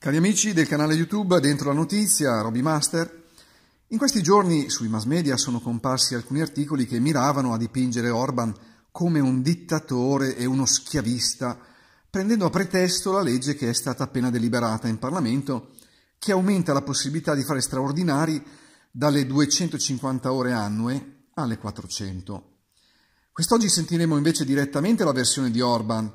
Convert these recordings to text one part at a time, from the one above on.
Cari amici del canale YouTube Dentro la Notizia, Robby Master, in questi giorni sui mass media sono comparsi alcuni articoli che miravano a dipingere Orban come un dittatore e uno schiavista, prendendo a pretesto la legge che è stata appena deliberata in Parlamento, che aumenta la possibilità di fare straordinari dalle 250 ore annue alle 400. Quest'oggi sentiremo invece direttamente la versione di Orban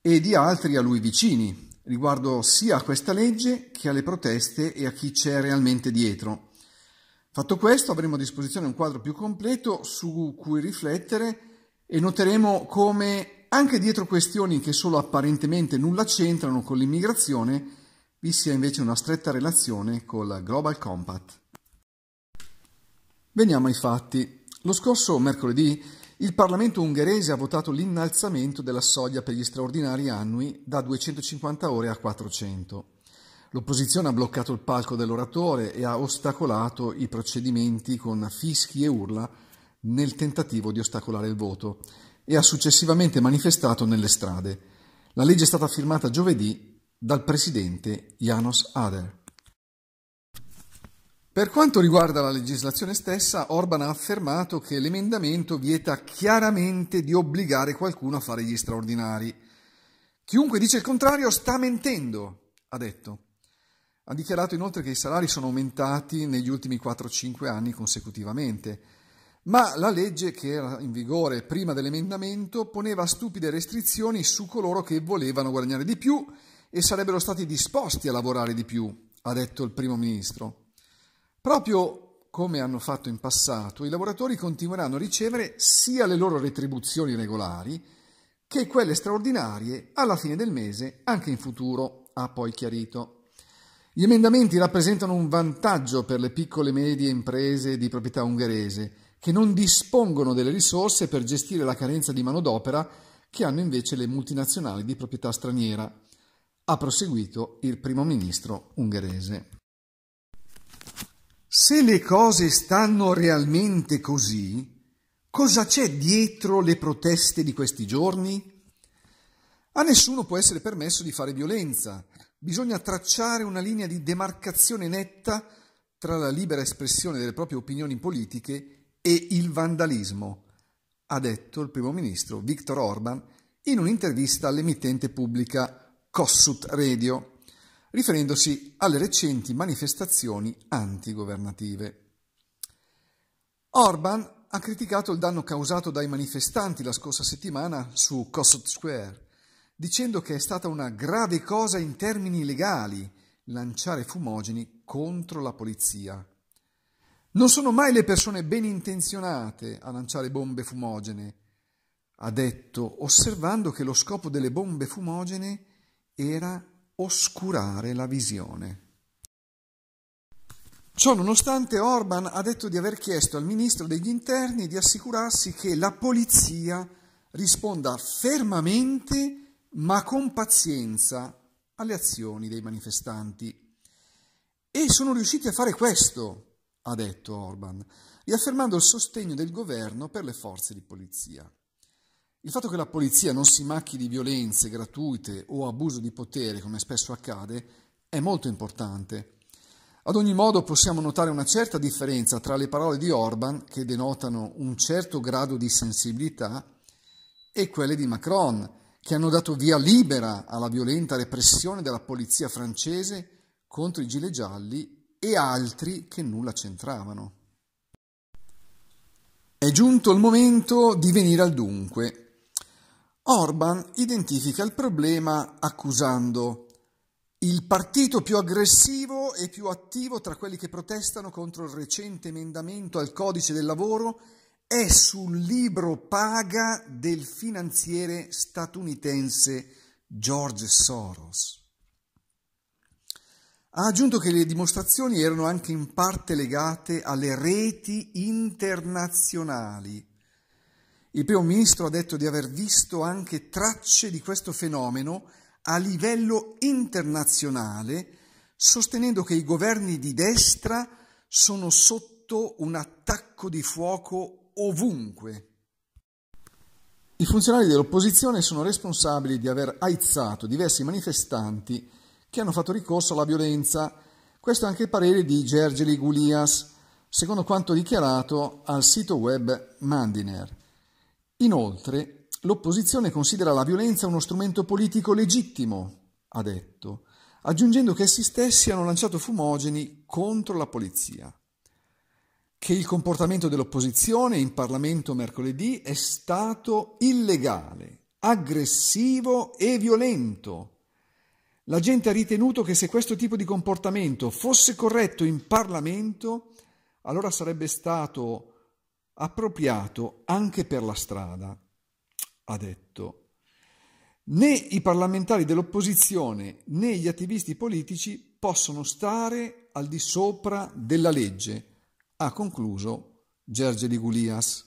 e di altri a lui vicini, riguardo sia a questa legge che alle proteste e a chi c'è realmente dietro. Fatto questo avremo a disposizione un quadro più completo su cui riflettere e noteremo come anche dietro questioni che solo apparentemente nulla c'entrano con l'immigrazione vi sia invece una stretta relazione col Global Compact. Veniamo ai fatti. Lo scorso mercoledì il Parlamento ungherese ha votato l'innalzamento della soglia per gli straordinari annui da 250 ore a 400. L'opposizione ha bloccato il palco dell'oratore e ha ostacolato i procedimenti con fischi e urla nel tentativo di ostacolare il voto e ha successivamente manifestato nelle strade. La legge è stata firmata giovedì dal presidente Janos Ader. Per quanto riguarda la legislazione stessa, Orban ha affermato che l'emendamento vieta chiaramente di obbligare qualcuno a fare gli straordinari. Chiunque dice il contrario sta mentendo, ha detto. Ha dichiarato inoltre che i salari sono aumentati negli ultimi 4-5 anni consecutivamente, ma la legge che era in vigore prima dell'emendamento poneva stupide restrizioni su coloro che volevano guadagnare di più e sarebbero stati disposti a lavorare di più, ha detto il primo ministro. Proprio come hanno fatto in passato, i lavoratori continueranno a ricevere sia le loro retribuzioni regolari che quelle straordinarie alla fine del mese anche in futuro, ha poi chiarito. Gli emendamenti rappresentano un vantaggio per le piccole e medie imprese di proprietà ungherese che non dispongono delle risorse per gestire la carenza di manodopera che hanno invece le multinazionali di proprietà straniera, ha proseguito il primo ministro ungherese. Se le cose stanno realmente così, cosa c'è dietro le proteste di questi giorni? A nessuno può essere permesso di fare violenza. Bisogna tracciare una linea di demarcazione netta tra la libera espressione delle proprie opinioni politiche e il vandalismo, ha detto il primo ministro Viktor Orban in un'intervista all'emittente pubblica Kossuth Radio riferendosi alle recenti manifestazioni antigovernative. Orban ha criticato il danno causato dai manifestanti la scorsa settimana su Kossuth Square, dicendo che è stata una grave cosa in termini legali lanciare fumogeni contro la polizia. Non sono mai le persone ben intenzionate a lanciare bombe fumogene, ha detto, osservando che lo scopo delle bombe fumogene era oscurare la visione. Ciò nonostante Orban ha detto di aver chiesto al ministro degli interni di assicurarsi che la polizia risponda fermamente ma con pazienza alle azioni dei manifestanti. E sono riusciti a fare questo, ha detto Orban, riaffermando il sostegno del governo per le forze di polizia. Il fatto che la polizia non si macchi di violenze gratuite o abuso di potere, come spesso accade, è molto importante. Ad ogni modo possiamo notare una certa differenza tra le parole di Orban, che denotano un certo grado di sensibilità, e quelle di Macron, che hanno dato via libera alla violenta repressione della polizia francese contro i gilet gialli e altri che nulla c'entravano. È giunto il momento di venire al dunque. Orban identifica il problema accusando il partito più aggressivo e più attivo tra quelli che protestano contro il recente emendamento al codice del lavoro è sul libro paga del finanziere statunitense George Soros. Ha aggiunto che le dimostrazioni erano anche in parte legate alle reti internazionali il primo ministro ha detto di aver visto anche tracce di questo fenomeno a livello internazionale, sostenendo che i governi di destra sono sotto un attacco di fuoco ovunque. I funzionari dell'opposizione sono responsabili di aver aizzato diversi manifestanti che hanno fatto ricorso alla violenza. Questo è anche il parere di Gergely Gulias, secondo quanto dichiarato al sito web Mandiner. Inoltre, l'opposizione considera la violenza uno strumento politico legittimo, ha detto, aggiungendo che essi stessi hanno lanciato fumogeni contro la polizia. Che il comportamento dell'opposizione in Parlamento mercoledì è stato illegale, aggressivo e violento. La gente ha ritenuto che se questo tipo di comportamento fosse corretto in Parlamento, allora sarebbe stato appropriato anche per la strada, ha detto. Né i parlamentari dell'opposizione né gli attivisti politici possono stare al di sopra della legge, ha concluso Gerge Ligulias.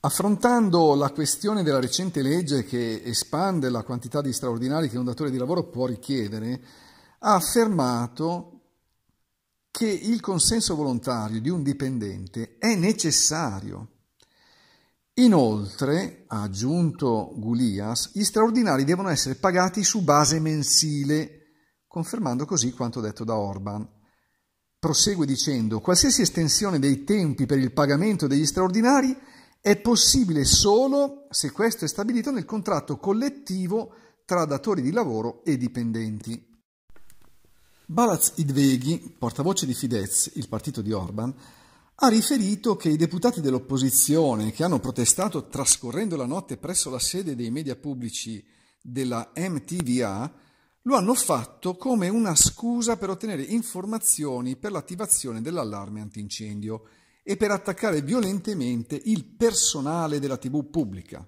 Affrontando la questione della recente legge che espande la quantità di straordinari che un datore di lavoro può richiedere, ha affermato che il consenso volontario di un dipendente è necessario. Inoltre, ha aggiunto Gulias, gli straordinari devono essere pagati su base mensile, confermando così quanto detto da Orban. Prosegue dicendo, qualsiasi estensione dei tempi per il pagamento degli straordinari è possibile solo se questo è stabilito nel contratto collettivo tra datori di lavoro e dipendenti. Baraz Idveghi, portavoce di Fidesz, il partito di Orban, ha riferito che i deputati dell'opposizione che hanno protestato trascorrendo la notte presso la sede dei media pubblici della MTVA lo hanno fatto come una scusa per ottenere informazioni per l'attivazione dell'allarme antincendio e per attaccare violentemente il personale della TV pubblica.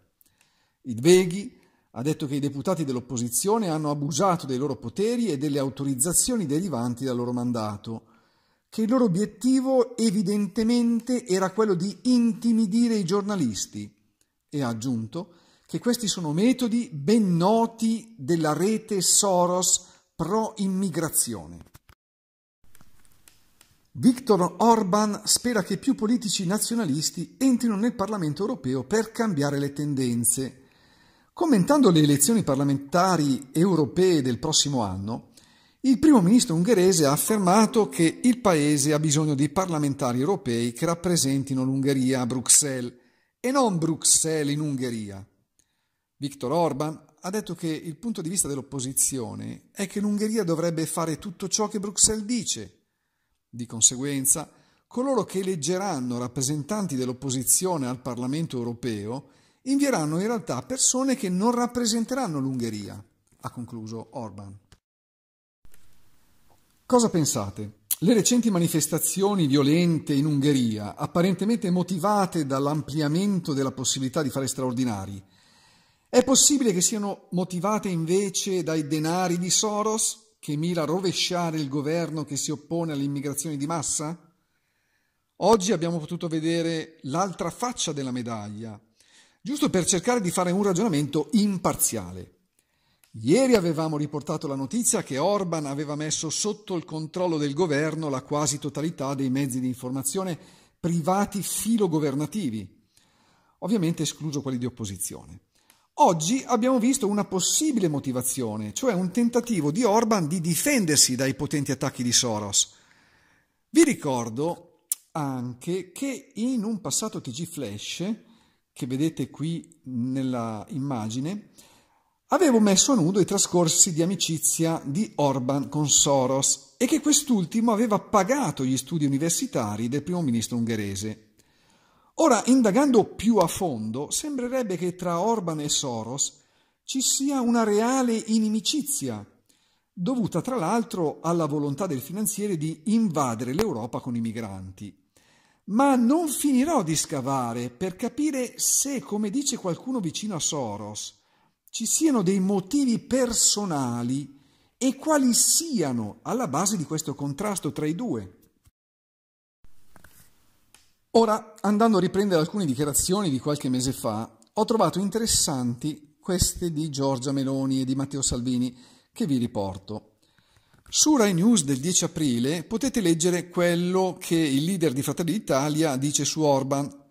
Idveghi ha detto che i deputati dell'opposizione hanno abusato dei loro poteri e delle autorizzazioni derivanti dal loro mandato, che il loro obiettivo evidentemente era quello di intimidire i giornalisti e ha aggiunto che questi sono metodi ben noti della rete Soros pro-immigrazione. Viktor Orban spera che più politici nazionalisti entrino nel Parlamento europeo per cambiare le tendenze Commentando le elezioni parlamentari europee del prossimo anno, il primo ministro ungherese ha affermato che il paese ha bisogno di parlamentari europei che rappresentino l'Ungheria a Bruxelles e non Bruxelles in Ungheria. Viktor Orban ha detto che il punto di vista dell'opposizione è che l'Ungheria dovrebbe fare tutto ciò che Bruxelles dice. Di conseguenza, coloro che eleggeranno rappresentanti dell'opposizione al Parlamento europeo invieranno in realtà persone che non rappresenteranno l'Ungheria, ha concluso Orban. Cosa pensate? Le recenti manifestazioni violente in Ungheria, apparentemente motivate dall'ampliamento della possibilità di fare straordinari, è possibile che siano motivate invece dai denari di Soros che mira a rovesciare il governo che si oppone all'immigrazione di massa? Oggi abbiamo potuto vedere l'altra faccia della medaglia, giusto per cercare di fare un ragionamento imparziale. Ieri avevamo riportato la notizia che Orban aveva messo sotto il controllo del governo la quasi totalità dei mezzi di informazione privati filogovernativi, ovviamente escluso quelli di opposizione. Oggi abbiamo visto una possibile motivazione, cioè un tentativo di Orban di difendersi dai potenti attacchi di Soros. Vi ricordo anche che in un passato TG Flash che vedete qui nella immagine, avevo messo a nudo i trascorsi di amicizia di Orban con Soros e che quest'ultimo aveva pagato gli studi universitari del primo ministro ungherese. Ora, indagando più a fondo, sembrerebbe che tra Orban e Soros ci sia una reale inimicizia, dovuta tra l'altro alla volontà del finanziere di invadere l'Europa con i migranti ma non finirò di scavare per capire se, come dice qualcuno vicino a Soros, ci siano dei motivi personali e quali siano alla base di questo contrasto tra i due. Ora, andando a riprendere alcune dichiarazioni di qualche mese fa, ho trovato interessanti queste di Giorgia Meloni e di Matteo Salvini, che vi riporto. Su Rai News del 10 aprile potete leggere quello che il leader di Fratelli d'Italia dice su Orban.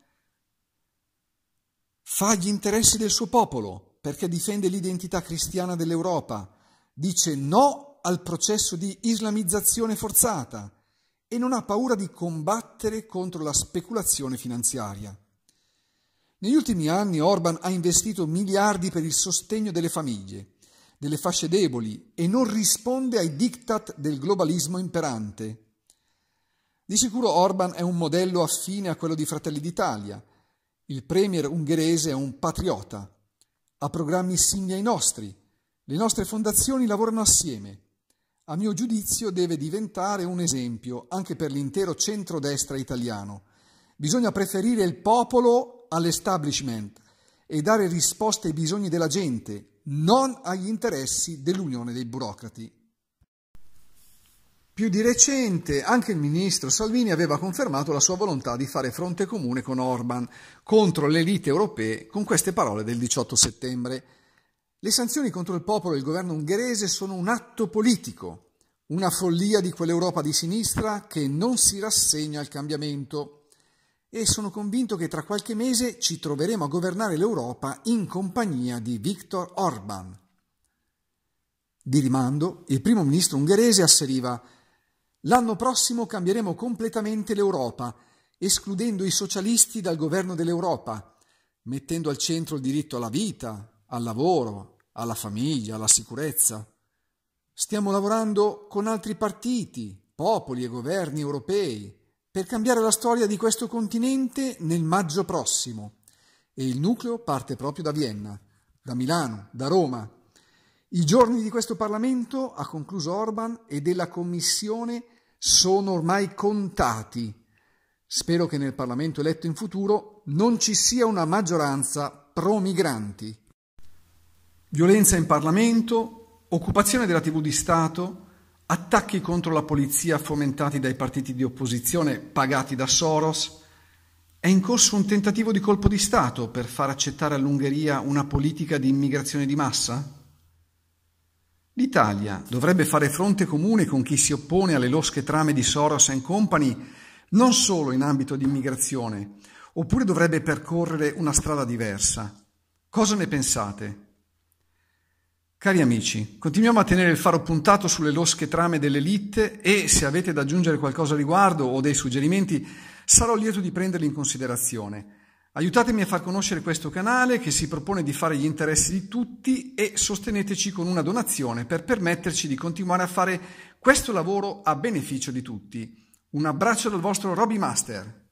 Fa gli interessi del suo popolo perché difende l'identità cristiana dell'Europa. Dice no al processo di islamizzazione forzata e non ha paura di combattere contro la speculazione finanziaria. Negli ultimi anni Orban ha investito miliardi per il sostegno delle famiglie delle fasce deboli e non risponde ai diktat del globalismo imperante. Di sicuro Orban è un modello affine a quello di Fratelli d'Italia. Il premier ungherese è un patriota, ha programmi simili ai nostri, le nostre fondazioni lavorano assieme. A mio giudizio deve diventare un esempio anche per l'intero centrodestra italiano. Bisogna preferire il popolo all'establishment e dare risposte ai bisogni della gente, non agli interessi dell'Unione dei burocrati. Più di recente anche il ministro Salvini aveva confermato la sua volontà di fare fronte comune con Orban contro le elite europee con queste parole del 18 settembre. Le sanzioni contro il popolo e il governo ungherese sono un atto politico, una follia di quell'Europa di sinistra che non si rassegna al cambiamento e sono convinto che tra qualche mese ci troveremo a governare l'Europa in compagnia di Viktor Orban. Di rimando, il primo ministro ungherese asseriva L'anno prossimo cambieremo completamente l'Europa, escludendo i socialisti dal governo dell'Europa, mettendo al centro il diritto alla vita, al lavoro, alla famiglia, alla sicurezza. Stiamo lavorando con altri partiti, popoli e governi europei per cambiare la storia di questo continente nel maggio prossimo. E il nucleo parte proprio da Vienna, da Milano, da Roma. I giorni di questo Parlamento, ha concluso Orban, e della Commissione sono ormai contati. Spero che nel Parlamento eletto in futuro non ci sia una maggioranza pro-migranti. Violenza in Parlamento, occupazione della TV di Stato, attacchi contro la polizia fomentati dai partiti di opposizione pagati da Soros, è in corso un tentativo di colpo di Stato per far accettare all'Ungheria una politica di immigrazione di massa? L'Italia dovrebbe fare fronte comune con chi si oppone alle losche trame di Soros and Company non solo in ambito di immigrazione, oppure dovrebbe percorrere una strada diversa. Cosa ne pensate? Cari amici, continuiamo a tenere il faro puntato sulle losche trame dell'elite e se avete da aggiungere qualcosa a riguardo o dei suggerimenti, sarò lieto di prenderli in considerazione. Aiutatemi a far conoscere questo canale che si propone di fare gli interessi di tutti e sosteneteci con una donazione per permetterci di continuare a fare questo lavoro a beneficio di tutti. Un abbraccio dal vostro Robby Master.